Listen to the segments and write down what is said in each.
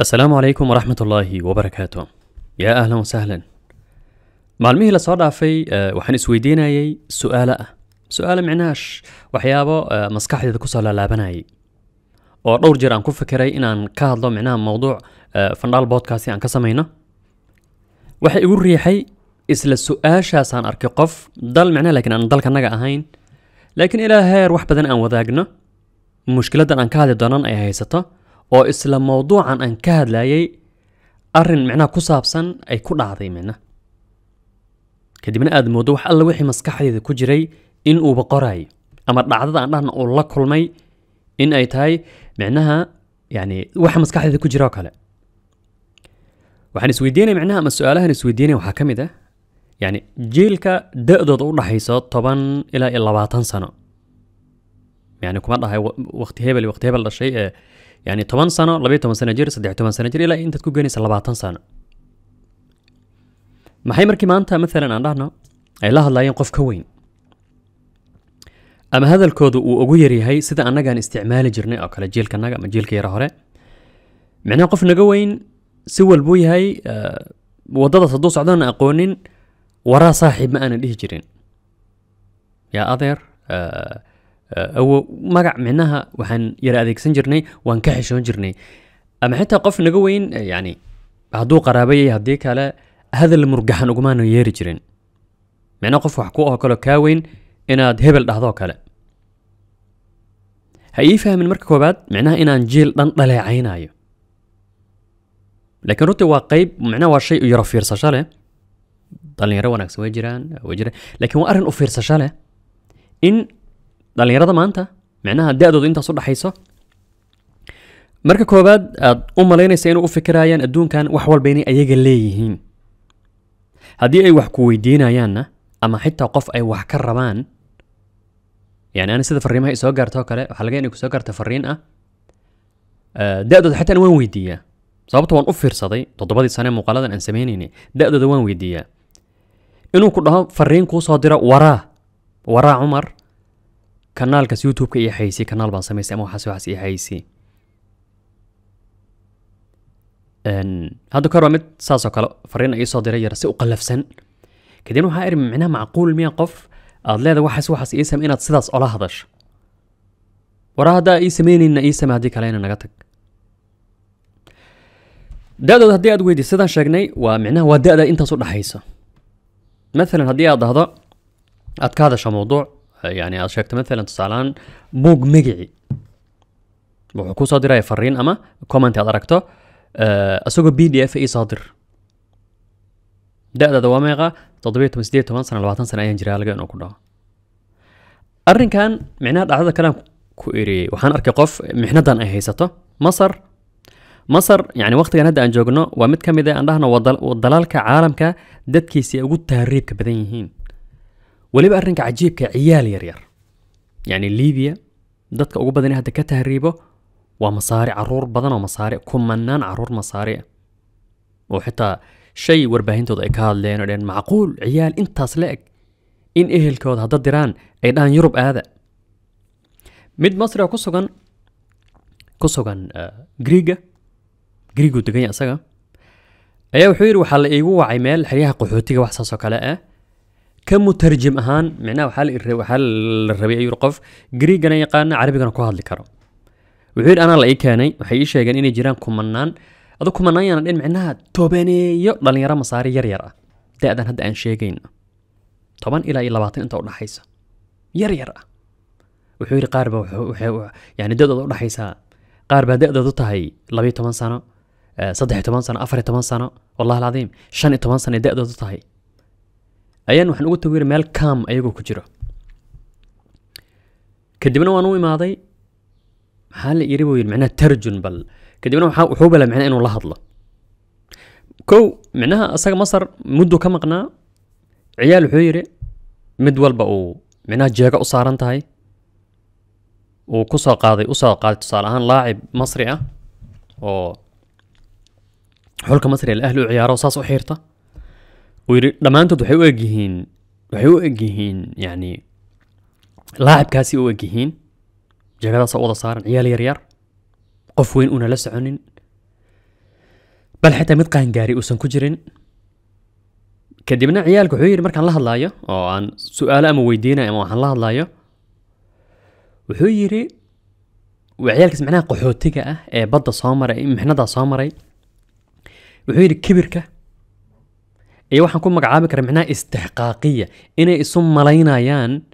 السلام عليكم ورحمة الله وبركاته يا أهلا وسهلا مع المهلة اللي في آه، وحن سويدينا يي سؤالة سؤالة معناش وحيابا آه، مسكح إذا كسر لابنا يي ودور جرا أن كفكري إن أن كهضة معناه موضوع آه، فنال بودكاستي أن كسمينا وحي يقول ريحي السؤال السؤاشة سان أركقف ضل معناه لكن أن ضل كنقا أهين لكن إلى هير وحبذن أن وذاقنا مشكلة أن كهضة دونان أي هيسته oo isla mawduucan aan ka hadlayay arrin micnaha ku saabsan ay ku dhacday micna kadibna aad moodo wax alla wixii maskaxdeeda ku jiray in uuba qoraayo ama dhacdada aan dhahna uu la kulmay in ay tahay micnaha yani waxa maskaxdeeda ku jira oo kale waxaan isweydiinaya micnaha ama su-aalahan isweydiinaya waxaa ka mid ah yani jiilka da-dooda u dhaxayso toban ilaa iyo labaatan sano yani kuma dhahay wakti hebel wakti hebel dhashay ee يعني توان سنة لبيت توان سنة جير صديق توان سنة جير إلا أنت تكون جاني سلبا تان سنة ما هي مركي ما أنت مثلا عندنا هنا أي لا الله ينقف كوين أما هذا الكود وأجويري هاي سيدا أنا جاني استعمال جرنا أو كلا جيل كنا جام جيل كيره هري معناه قف نجوين سوى البوي هاي أه وضد صدوس عدنا أقولين ورا صاحب ما أنا ليه جرين يا أذر أه او مقع معناها وحن يرى اديك سنجرني وان كحشون جرني اما حتى قف نقوين يعني هادو قرابي هديك على هذا المرجحن اقمانو يري جرين معنى قف وحكو او كلو كاوين انا دهبل ده دهضو كلا هاي فهم من مركب وبعد معناها انا نجيل دان طلع عيناي أيوه. لكن روتي واقيب معناه وشي يرى في رساله طالين يروا ناكس وجران وجران لكن وارن اوفير سشاله ان dhallinyarada maanta micnaha da-dooda intaas u dhaxayso marka koowaad aad u malaynaysa inay u fikirayaan adduunkan wax walba inay ayaga leeyihiin haddii ay wax ku weydiinayaanna ama xitaa qof ay wax ka rabaan yani ani sida fariimaha isoo gaarto kale waxaa laga inay kusoo gaarta fariin ah da-dooda xitaa an waan weydiiyaa sababta waan u fiirsaday toddobadii sane muuqaaladan aan sameynaynay da-dooda waan weydiiyaa inuu ku dhaho fariin kuu soo diro waraa waraa cumar kanaalkaas youtube-ka iyo xaysi kanaal baan samaystay ama waxaas waxaas iyo xaysi hadda kahor waa mid saas oo kale fariin ii soo diray yar si u qallafsan kadibna waxaa iri micnaha macquul miya qof aad leedahay waxaas waxaas ii same inaad sidaas ola hadasho waraa haddaa ii samaynayna ii same haddii kalena naga tag da-dooda haddii aad weydiis sidaan sheegnay waa micnaha waa da-da intaas u dhaxaysa mathalan haddii aad dhahdo aad ka hadasho mawduuc يعني اذا شفت مثلا تصالان بوق مقعي وحكو صادر اي فرين اما كومنت على ركتو آه، اسوق بي دي اف اي صادر ده ده دوام يغا تطبيق تمسدية تمان سنة لبعطان سنة ايان جريا لغا انو كنو ارن كان معنى هذا كلام كويري وحان اركي قف محنة دان اي هيساتو مصر مصر يعني وقت كان هدا انجوغنو ومت كم اذا اندهنا ودلالك عالم كا دات كيسي اغو تهريب كبدين هين weliba arrinka cajiibka ciyaal yaryar yacni liibiya dadka ugu badani hadda ka tahriibo waa masaaric caruur badan oo masaaric kumanaan caruur masaaric oo xitaa shay warbaahintooda ay ka hadleen oo dheen macquul ciyaal intaas la eg in ehelkooda hadda diraan ay dhahan yurub aada mid masri oo ku sugan ku sugan griiga griiguu degan yahay isaga ayaa wuxuu yidhi waxaa la iigu wacay meel xeryaha qaxootiga waxsaas oo kale ah كم مترجم أهان معناه وحال وحال الربيع يرقف جريجنا يقان عربي عربينا كوهاد لكرم وحيد أنا لأي كاني وحي شيغان إني جيران كومنان أدو كومنان يانا يعني إن معناها توبيني يو دلن يرى مصاري ير يرى دادن هاد أن شيغين طبعا إلى إلا باطن أنت أولا حيسا ير يرى وحيد قاربة وحيو يعني دادة أولا حيسا قاربة دادة تهي لبي 8 سنة آه، صدح 8 سنة أفر 8 سنة والله العظيم شان 8 سنة دادة تهي ayaan waxaan ugu tagay meel kaam ayagoo ku jiro kadibna waan u imaaday maxaa la iri buu yidhi micnaha tarjun bal kadibna wuxuu bala micnaa inuu la hadlo kow micnaha asaga masar mudduu ka maqnaa ciyaal wuxuu yiri mid walba uu micnaha jeega u saaran tahay uu kusoo qaaday usoo qaaday tusaale ahaan laacib masri ah oo xulka masri al ahli u ciyaaro saas u xiirta ويري دمانتود وحيو اجيهين وحيو اجيهين يعني لاعب كاسي او اجيهين جاقادا صعودة صارن عيال يريار قف وين اونا لسعونين بل حتى مدقان قاري او سنكجرين كدبنا عيالك وحيوير مركان لها اللاية او عن سؤال امو ويدينا امو عن لها اللاية وحيوير وعيالك سمعناها قحوتيكا اه بدا صامري إيه، محنة دا صامري وحيوير كبركه iyo waxaan ku magacaabi karaa micnaha istixqaaqiya inay isu malaynayaan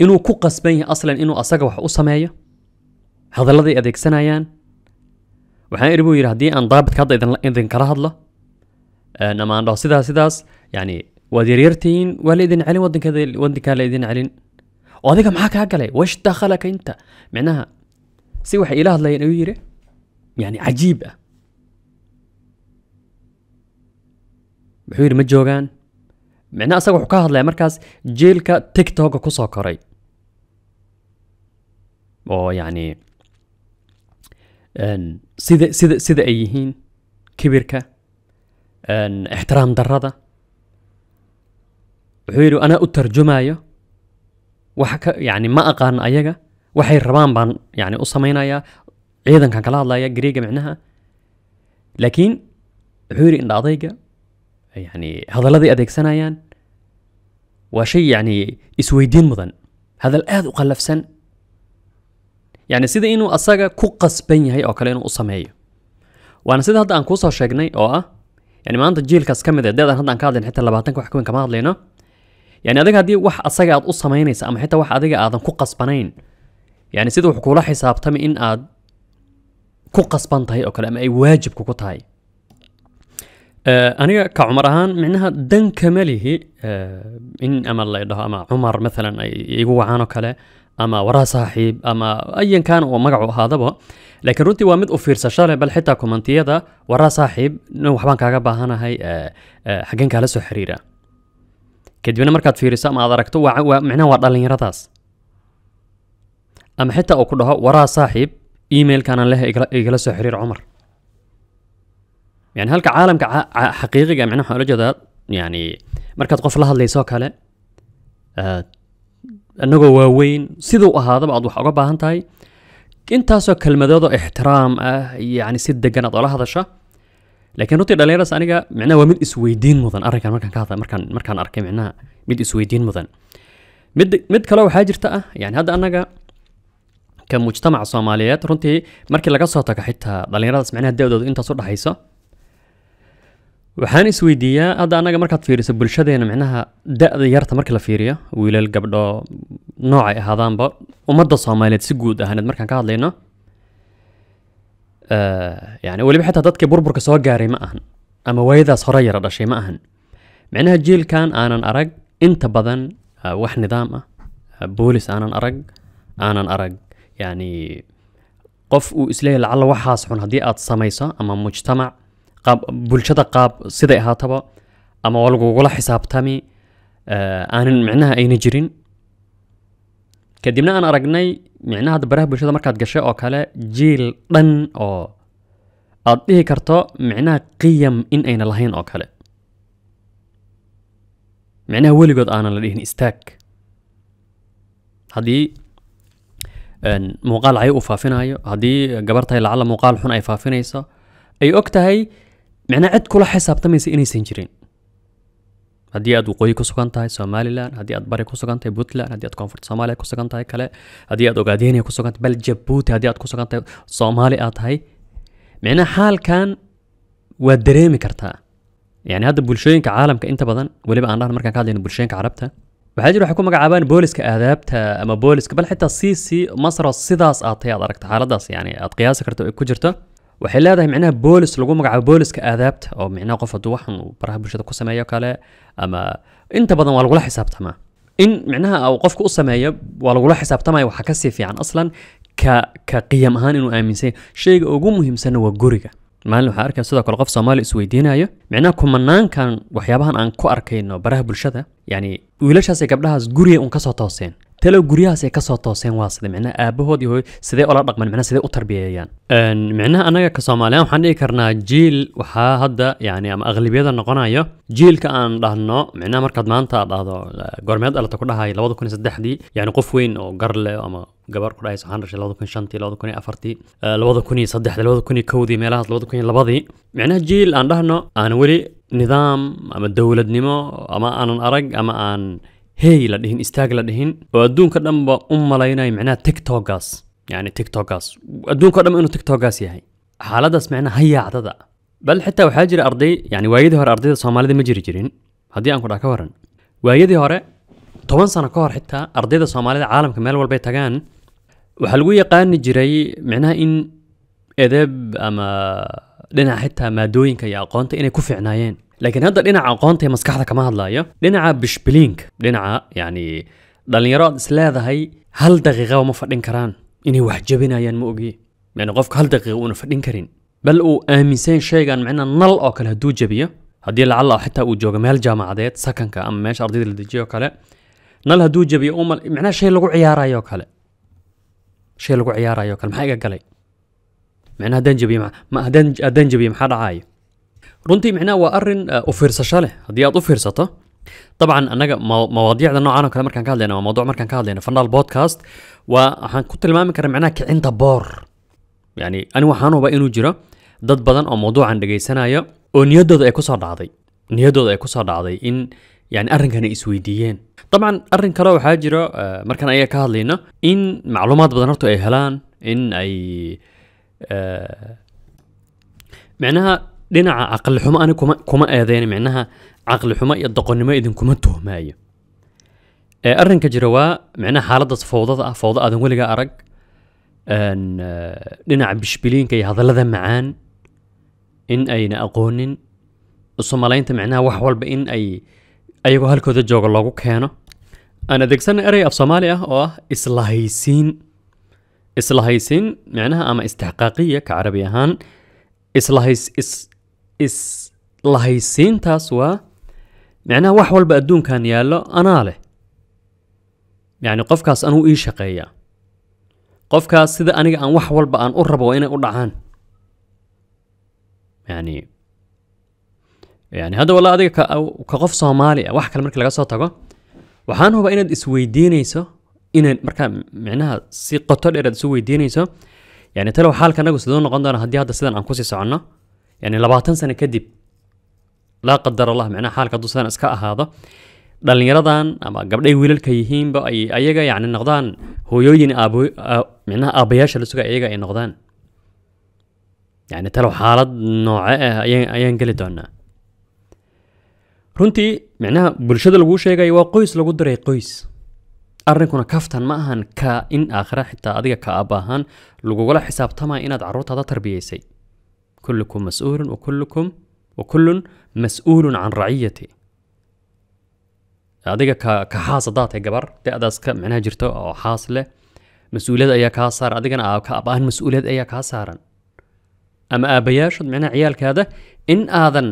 inuu ku qasban yahay aslan inuu asaga wax u sameeyo hadalladay adeegsanayaan waxaan iri buu yidhi haddii aan daabidka hadda idinkala hadlo ama aan dhaho sidaas sidaas yani waad yaryartihiin waa la idin celin wadankeeda wadankaa la idin celin oo adiga maxaa kaa galay wash dakhalaka inta micnaha si waxay ila hadlayeen ayuu yidhi yani cajiib ah muxuu yidhi ma joogaan micnaha isaga wuxuu ka hadlayaa markaas jiilka tictoka kusoo koray oo yacni sida sida sida ay yihiin kibirka ixtiraam darrada wuxuu yidhi anaa u tarjumaayo wax ka yacni ma aqaan ayaga waxay rabaan baan yacni u samaynayaa ciidankan kala hadlaya greega micnaha laakiin wuxuu yidhi indha adayga يعني هذا سنايان يعني، وشي يعني إسويدين مضن هذا الأذ أقلف سن يعني سيدا إنو أساقا كو قسبين هاي أو كلا إنو أصمهيو وأنا سيدا هدا أن كوسو شاقني أو أه يعني ما أنت جيل كاس كمدة دادا هدا أنكادين حتى لباتن كو حكوين كما هدلينا يعني أديك هدي وح أساقا أد أصمهينيس أما حتى وح أديك آدن كو قسبانين يعني سيدا وحكولا حسابتم إن آد ku qasban tahay oo kale ama ay waajibku ku tahay aniga ka cumar ahaan micnaha dan kama lihi in ama laydhaho ama cumar maalan igu wacaanoo kale ama waraa saaxiib ama ayan kaana oo magacu ahaadaba laakiin runtii waa mid u fiirsasho leh bal xitaa kommentiyada waraa saaxiib nin waxbaan kaaga baahanahay xaggeen kaala soo xiriira kadibna markaad fiiriso ama aad aragto micnaha waa dhallinyaradaas ama xitaa uu ku dhaho waraa saaxiib emailkaanaan leh igala soo xiriir cumar يعني هل كعالم كع حقيقي جامع نحو الجذا يعني مركز قفل هذا اللي سوكله آه النجوى وين سدوا هذا بعض وحقه بهنتاي انت سو كلمة ذا احترام آه يعني سد جنا ضل هذا شا لكن نطير دليل أنا أنيقة معناه ومد إسويدين مثلا أرك كان مركان كذا مركان مركان أركي معناه مد إسويدين مثلا مد مد كلو حاجر تأه يعني هذا أنا كمجتمع صوماليات رنتي مركي لقصة تك حتى دليل بس معناه دو دو انت صرنا حيسه waxaan isweydiiyaa hadda annaga markaad fiiriso bulshadeena micnaha da-da yarta markii la fiiriyo wiilal gabdho noocay ahaadaanba ummadda soomaaliyeed si guud ahaaneed markaan ka hadlayno yani weliba xitaa dadkii burburka soo gaaray ma ahan ama waayadaas hore yara dhashay ma ahan micnaha jiilkan aanan arag inta badan wax nidaam ah boolis aanan arag aanan arag yani qof uu isleeyahy lacalla waxaas xun haddii aad samayso ama mujtamac bulshada qaab siday ahaataba ama waa lagugula xisaabtami aanan micnaha ayna jirin kadibna aan aragnay micnaha hadda baraha bulshada markaad gashay oo kale jiil dhan oo aad dhihi karto micnaha qiyam in ayna lahayn oo kale micnaha weligood aanan la dhihin istaag haddii muuqaal cayo uu faafinayo haddii gabar tahay lacalla muuqaal xun ay faafinayso ay og tahay macnaa cid kula xisaabtamaysa inaysan jirin haddii aad waqooyi ku sugan tahay somalilan haddii aad bari ku sugan tahay puntland haddii aad koonfurta soomaaliya ku sugan tahay kale haddii aad ogaadenia ku sugan tahay bal jabuuti haddii aad ku sugan tahay soomaali aad tahay micnaha xaalkan waad dareemi kartaa yani hadda bulshooyinka caalamka inta badan weliba aan dhahan markaan ka hadlayno bulshooyinka carabta waxaa jira waxay ku magacaabaan booliska aadaabta ama booliska bal xitaa c c masro sidaas aad tahay aad aragta xaaladaas yani aad qiyaasi karto ku jirto waxay leedahay micnaha boolis lagu magacaabo booliska aadaabta oo micnaha qof hadduu waxan uu baraha bulshada ku sameeyo kale ama inta badan waa lagula xisaabtamaa in micnaha uu qofka u sameeyo waa lagula xisaabtamaya waxaa kasii fiican aslan ka ka qiyam ahaan inuu aaminsan shayga ugu muhiimsanna waa guriga maalin waxaa arkaya sidoo kale qof soomaali isweydiinayo micnaha kumanaankan waxyaabahan aan ku arkayno baraha bulshada yani wiilashaas iyo gabdhahaas guriga un kasoo tooseen talow guryahaasay kasoo tooseen waa sida micnaha aabahood iyo sidee ola dhaqman micnaha sidee u tarbiyeeyaan micnaha anaga ka soomaaliyan waxaan dhihi karnaa jiil waxaa hadda yani ama aqlibiyada noqonayo jiilka aan dhahno micnaha markaad maanta aad dhahdo goormeed dhalata ku dhahay labada kun iyo saddexdii yani qof weyn oo gar leh ama gabar ku dhahaysa waxaan dhashay labada kun shantii labada kun iyo afartii labada kun iyo saddexdii labada kun iyo kowdii meelahaas labada kun iyo labadii micnaha jiil aan dhahno aan weli nidaam ama dowladnimo ama aanan arag ama aan هي لدهن استاج لدهن وادون كدم با ام لاينا معناه تيك توكاس يعني تيك توكاس وادون كدم انه تيك توكاس يعني حالدا سمعنا هيا عددا بل حتى وحاجر ارضي يعني وايد هور ارضي الصومالي ما جري جرين هدي انكو داكا ورن وايد هور 10 سنه كور حتى ارضي الصومالي عالم كمال والبيت تاغان وحلو يقان جري معناه ان ادب اما لنا حتى ما دوين كيا قونت اني كفعناين لكن هذا القنعة قانتي مسكحتها كمان لايا قنعة بش بلينك لنا يعني دلني راد سلاذة هاي هل دقيقة وما فدين كران إني وحجبنا يا ينمؤجي يعني غفك هل دقيقة وما ونفدين كرين بل أو آميسين شيغان معنا نل أكل هدو جبية هدي اللي لعل حتى أو جوجا مال جامعة ديت سكن كأم ماش أرضي اللي الدجيو كلا نل هدو جبية أوم معنا شيء لقو عيارة يو كلا شيء لقو عيارة يو كلا محاجة قلي معنا هدن جبية مع ما هدن هدن جبية محاد عاي runtii micnaha waa arin u fiirsasho leh haddii aad u fiirsato طبعا انا مواضيع نوعا انا كلام مركان كهدلنا وموضوع مركان كهدلنا فنا البودكاست وحن كنت المام كان معناها كعين بار يعني انا وحان وبا انو جرا dad badan oo موضوعan dhageysanaya oo niyadooda ay kusoo dhacday niyadooda ay kusoo dhacday in yani arrinkan ay isweydiiyeen طبعا arrin kale waxaa jira markan ayaga ka hadlayna in macluumaad badan horta ay helaan in ay micnaha dhinaca caqli xumo ani kuma eedeyn micnaha caqli xumo iyo doqonnimo idinkuma tuhmaayo arrinka jira waa micnaha xaaladaas fowdada ah fowdo aadan weligaa arag dhinaca bishbiliinka iyo hadallada macaan in ayna aqoonin usumalaynta micnaha wax walba in ay ayagoo halkooda jooga loogu keeno aan adeegsanay erey af soomaali ah oo ah islahaysiin islahaysiin micnaha ama istixqaaqiya ka carabi ahaan islahays islahaysiintaas waa micnaha wax walba adduunkan yaallo anaa leh yacni qofkaas anuu ii shaqeeyaa qofkaas sida aniga aan wax walba aan u rabo inay u dhacaan yani yani hadda walla adiga ka qof soomaali ah wax kale markii laga soo tago waxaan hubaa inaad isweydiinayso inaad markaa micnaha si qoto dheer aad isu weydiinayso yani talow xaalka anagu siduu noqon doona haddii hadda sidan aan kusii soconno yani labaatan sano kadib laa qadar allah micnaha xaalka hadduu sidan iska ahaado dhallinyaradan ama gabdhay wiilalka yihiinba ay ayaga yani noqdaan hooyooyin aabo micnaha aabayaasha la suga ayaga ay noqdaan yani talow xaalad nooce ah ayaan ayaan geli doonaa runtii micnaha bulshada laguu sheegayo waa qoys lagu diray qoys arrinkuna kaftan ma ahan ka in aakhira xitaa adiga ka aabbaahaan lagugula xisaabtamaa inaad carruurtaada tarbiyaysay كلكم مسؤول وكلكم وكل مسؤول عن رعيته adiga ka haasa daadka gabar da-daas ka micnaha jirto oo haas leh mas-uuliyad ayaa kaa saaran adigana aabbahan mas-uuliyad ayaa kaa saaran ama aabbayaashood micnaha ciyaalkaada in aadan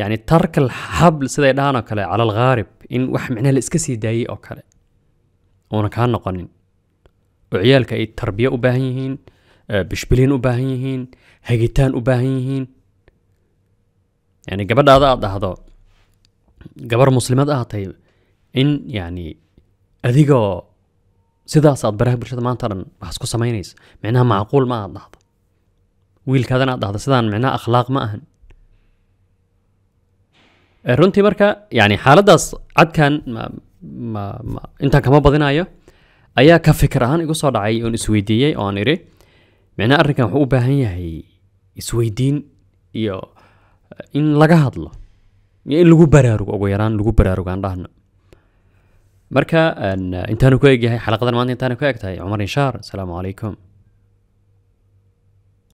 yani tarka alxabl siday dhahan oo kale cala alghaarib in wax micnaha la iska sii daayey oo kale uuna kaa noqonin oo ciyaalka ay tarbiya u baahan yihiin bishbilin u baahan yihiin hagitaan u baahan yihiin yani gabadhaada aad dhahdo gabar muslimad ah tahay in yani adigoo sidaas aad baraha bulshada maanta dhan waxas ku samaynaysa micnaha macquul ma aad dhahdo wiilkaadana aad dhahdo sidaan micnaha akhlaaq ma ahan runtii marka yani xaaladdaas cadkan intaan kama badinayo ayaa ka fikir ahaan igu soo dhacay oon isweydiiyey oon idhi micnaha arrinkan wuxuu u baahan yahay isweydiin iyo in laga hadlo iyo in lagu baraarugo ugu yaraan lagu baraarugo aan dhahno marka intaanu ku egyahay xalaqadan maanta intaanu ku egtahay cumar inshaar asalaamu calaykum